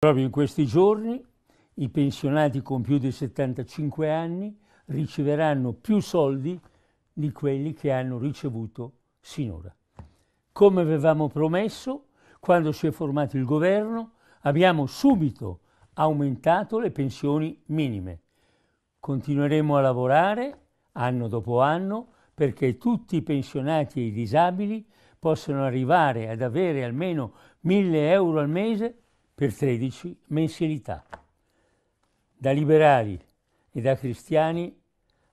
Proprio in questi giorni i pensionati con più di 75 anni riceveranno più soldi di quelli che hanno ricevuto sinora. Come avevamo promesso, quando si è formato il governo, abbiamo subito aumentato le pensioni minime. Continueremo a lavorare anno dopo anno perché tutti i pensionati e i disabili possano arrivare ad avere almeno 1000 euro al mese per 13 mensilità. Da liberali e da cristiani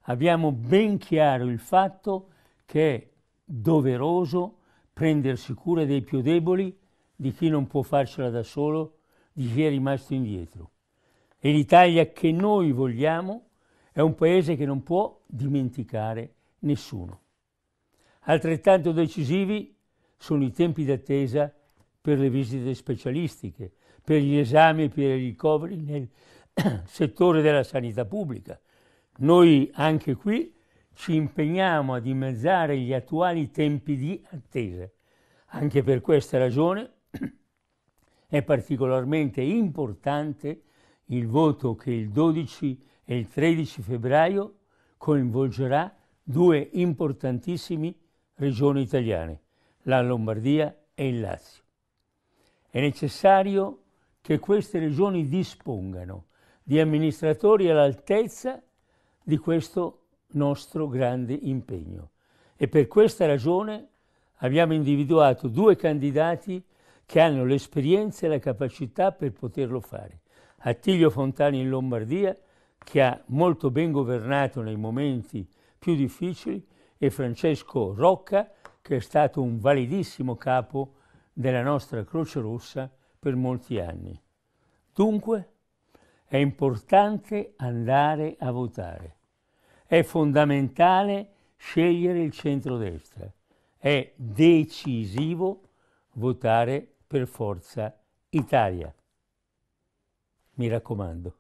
abbiamo ben chiaro il fatto che è doveroso prendersi cura dei più deboli, di chi non può farcela da solo, di chi è rimasto indietro. E l'Italia che noi vogliamo è un paese che non può dimenticare nessuno. Altrettanto decisivi sono i tempi d'attesa per le visite specialistiche, per gli esami e per i ricoveri nel settore della sanità pubblica. Noi anche qui ci impegniamo a dimezzare gli attuali tempi di attesa. Anche per questa ragione è particolarmente importante il voto che il 12 e il 13 febbraio coinvolgerà due importantissime regioni italiane, la Lombardia e il Lazio. È necessario che queste regioni dispongano di amministratori all'altezza di questo nostro grande impegno. E per questa ragione abbiamo individuato due candidati che hanno l'esperienza e la capacità per poterlo fare. Attilio Fontani in Lombardia, che ha molto ben governato nei momenti più difficili, e Francesco Rocca, che è stato un validissimo capo della nostra Croce Rossa per molti anni. Dunque è importante andare a votare. È fondamentale scegliere il centrodestra. È decisivo votare per Forza Italia. Mi raccomando.